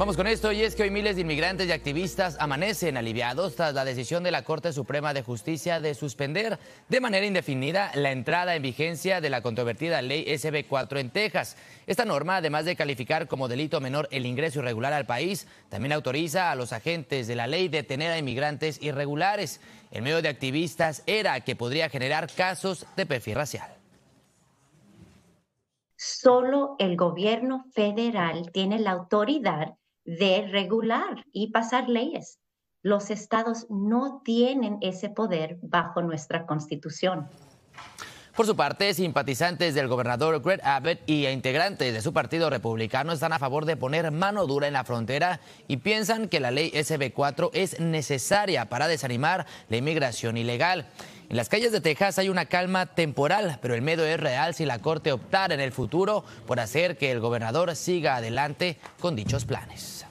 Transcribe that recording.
Vamos con esto y es que hoy miles de inmigrantes y activistas amanecen aliviados tras la decisión de la Corte Suprema de Justicia de suspender de manera indefinida la entrada en vigencia de la controvertida ley SB4 en Texas. Esta norma, además de calificar como delito menor el ingreso irregular al país, también autoriza a los agentes de la ley detener a inmigrantes irregulares. El medio de activistas era que podría generar casos de perfil racial solo el gobierno federal tiene la autoridad de regular y pasar leyes. Los estados no tienen ese poder bajo nuestra constitución. Por su parte, simpatizantes del gobernador Greg Abbott y integrantes de su partido republicano están a favor de poner mano dura en la frontera y piensan que la ley SB4 es necesaria para desanimar la inmigración ilegal. En las calles de Texas hay una calma temporal, pero el miedo es real si la Corte optara en el futuro por hacer que el gobernador siga adelante con dichos planes.